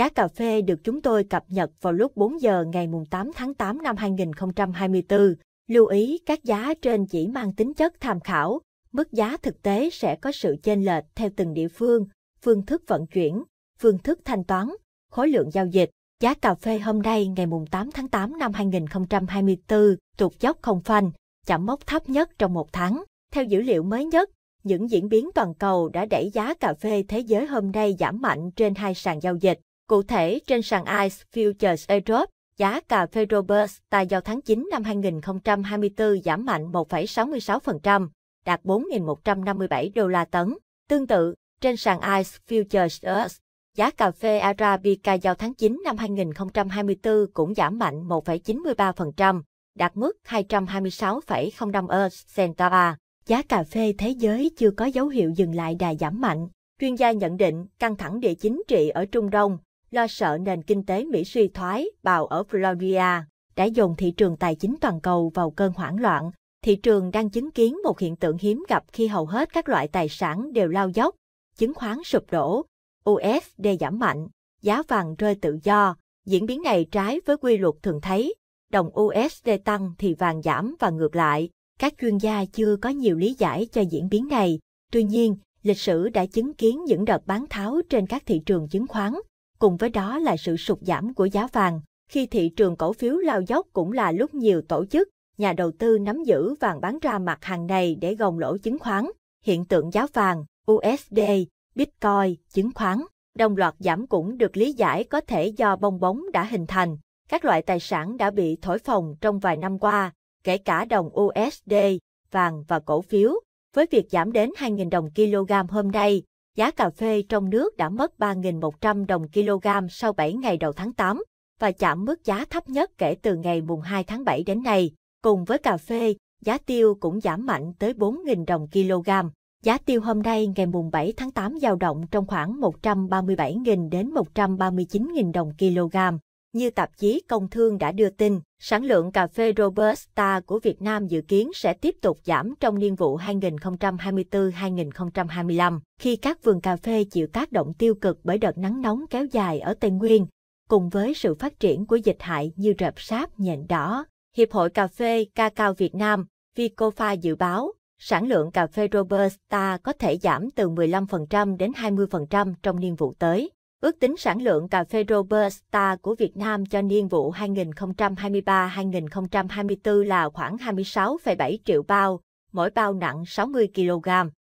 Giá cà phê được chúng tôi cập nhật vào lúc 4 giờ ngày 8 tháng 8 năm 2024. Lưu ý các giá trên chỉ mang tính chất tham khảo, mức giá thực tế sẽ có sự chênh lệch theo từng địa phương, phương thức vận chuyển, phương thức thanh toán, khối lượng giao dịch. Giá cà phê hôm nay ngày 8 tháng 8 năm 2024 tụt dốc không phanh, chạm mốc thấp nhất trong một tháng. Theo dữ liệu mới nhất, những diễn biến toàn cầu đã đẩy giá cà phê thế giới hôm nay giảm mạnh trên hai sàn giao dịch. Cụ thể, trên sàn ICE Futures Europe, giá cà phê Robusta giao tháng 9 năm 2024 giảm mạnh 1,66%, đạt 4.157 đô la tấn. Tương tự, trên sàn ICE Futures US, giá cà phê Arabica giao tháng 9 năm 2024 cũng giảm mạnh 1,93%, đạt mức 226,05 centava. Giá cà phê thế giới chưa có dấu hiệu dừng lại đà giảm mạnh. Chuyên gia nhận định căng thẳng địa chính trị ở Trung Đông, lo sợ nền kinh tế Mỹ suy thoái, bào ở Florida đã dồn thị trường tài chính toàn cầu vào cơn hoảng loạn. Thị trường đang chứng kiến một hiện tượng hiếm gặp khi hầu hết các loại tài sản đều lao dốc, chứng khoán sụp đổ, USD giảm mạnh, giá vàng rơi tự do. Diễn biến này trái với quy luật thường thấy, đồng USD tăng thì vàng giảm và ngược lại. Các chuyên gia chưa có nhiều lý giải cho diễn biến này. Tuy nhiên, lịch sử đã chứng kiến những đợt bán tháo trên các thị trường chứng khoán, cùng với đó là sự sụt giảm của giá vàng. Khi thị trường cổ phiếu lao dốc cũng là lúc nhiều tổ chức, nhà đầu tư nắm giữ vàng bán ra mặt hàng này để gồng lỗ chứng khoán. Hiện tượng giá vàng, USD, Bitcoin, chứng khoán, đồng loạt giảm cũng được lý giải có thể do bong bóng đã hình thành. Các loại tài sản đã bị thổi phồng trong vài năm qua, kể cả đồng USD, vàng và cổ phiếu. Với việc giảm đến 2.000 đồng kg hôm nay, giá cà phê trong nước đã mất 3.100 đồng kg sau 7 ngày đầu tháng 8 và chạm mức giá thấp nhất kể từ ngày mùng 2 tháng 7 đến nay. Cùng với cà phê, giá tiêu cũng giảm mạnh tới 4.000 đồng kg. Giá tiêu hôm nay ngày mùng 7 tháng 8 giao động trong khoảng 137.000 đến 139.000 đồng kg. Như tạp chí Công Thương đã đưa tin, sản lượng cà phê Robusta của Việt Nam dự kiến sẽ tiếp tục giảm trong niên vụ 2024-2025, khi các vườn cà phê chịu tác động tiêu cực bởi đợt nắng nóng kéo dài ở Tây Nguyên, cùng với sự phát triển của dịch hại như rệp sáp nhện đỏ. Hiệp hội Cà phê Cacao Việt Nam, Vicofa dự báo, sản lượng cà phê Robusta có thể giảm từ 15% đến 20% trong niên vụ tới. Ước tính sản lượng cà phê Robusta của Việt Nam cho niên vụ 2023-2024 là khoảng 26,7 triệu bao, mỗi bao nặng 60 kg.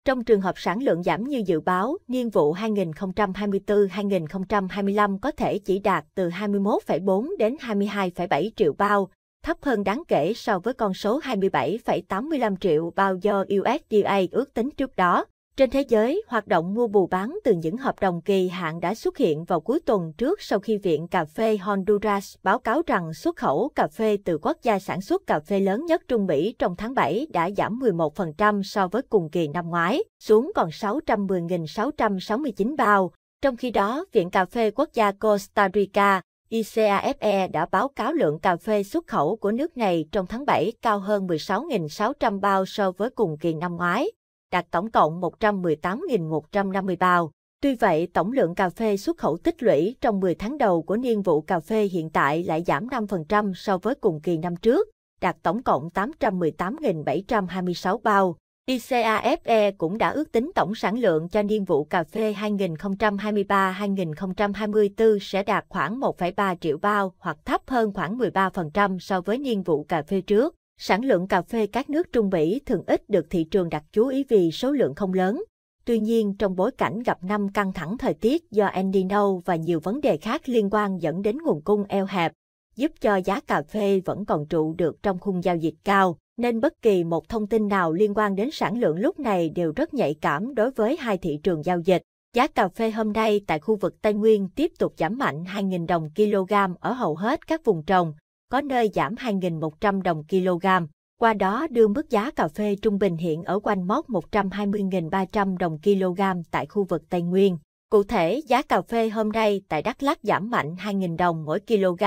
Trong trường hợp sản lượng giảm như dự báo, niên vụ 2024-2025 có thể chỉ đạt từ 21,4 đến 22,7 triệu bao, thấp hơn đáng kể so với con số 27,85 triệu bao do USDA ước tính trước đó. Trên thế giới, hoạt động mua bù bán từ những hợp đồng kỳ hạn đã xuất hiện vào cuối tuần trước sau khi Viện Cà phê Honduras báo cáo rằng xuất khẩu cà phê từ quốc gia sản xuất cà phê lớn nhất Trung Mỹ trong tháng 7 đã giảm 11% so với cùng kỳ năm ngoái, xuống còn 610.669 bao. Trong khi đó, Viện Cà phê Quốc gia Costa Rica ICAFE đã báo cáo lượng cà phê xuất khẩu của nước này trong tháng 7 cao hơn 16.600 bao so với cùng kỳ năm ngoái đạt tổng cộng 118.150 bao. Tuy vậy, tổng lượng cà phê xuất khẩu tích lũy trong 10 tháng đầu của niên vụ cà phê hiện tại lại giảm 5% so với cùng kỳ năm trước, đạt tổng cộng 818.726 bao. ICAFE cũng đã ước tính tổng sản lượng cho niên vụ cà phê 2023-2024 sẽ đạt khoảng 1,3 triệu bao hoặc thấp hơn khoảng 13% so với niên vụ cà phê trước. Sản lượng cà phê các nước Trung Mỹ thường ít được thị trường đặt chú ý vì số lượng không lớn. Tuy nhiên, trong bối cảnh gặp năm căng thẳng thời tiết do El Nino và nhiều vấn đề khác liên quan dẫn đến nguồn cung eo hẹp, giúp cho giá cà phê vẫn còn trụ được trong khung giao dịch cao, nên bất kỳ một thông tin nào liên quan đến sản lượng lúc này đều rất nhạy cảm đối với hai thị trường giao dịch. Giá cà phê hôm nay tại khu vực Tây Nguyên tiếp tục giảm mạnh 2.000 đồng kg ở hầu hết các vùng trồng, có nơi giảm 2.100 đồng kg, qua đó đưa mức giá cà phê trung bình hiện ở quanh mốc 120.300 đồng kg tại khu vực Tây Nguyên. Cụ thể, giá cà phê hôm nay tại Đắk Lắk giảm mạnh 2.000 đồng mỗi kg,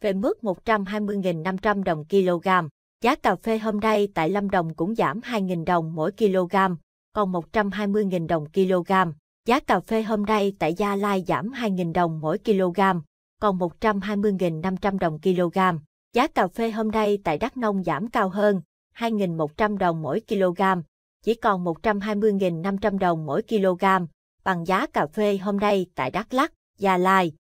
về mức 120.500 đồng kg. Giá cà phê hôm nay tại Lâm Đồng cũng giảm 2.000 đồng mỗi kg, còn 120.000 đồng kg. Giá cà phê hôm nay tại Gia Lai giảm 2.000 đồng mỗi kg, còn 120.500 đồng kg. Giá cà phê hôm nay tại Đắk Nông giảm cao hơn, 2.100 đồng mỗi kg, chỉ còn 120.500 đồng mỗi kg, bằng giá cà phê hôm nay tại Đắk Lắk, Gia Lai.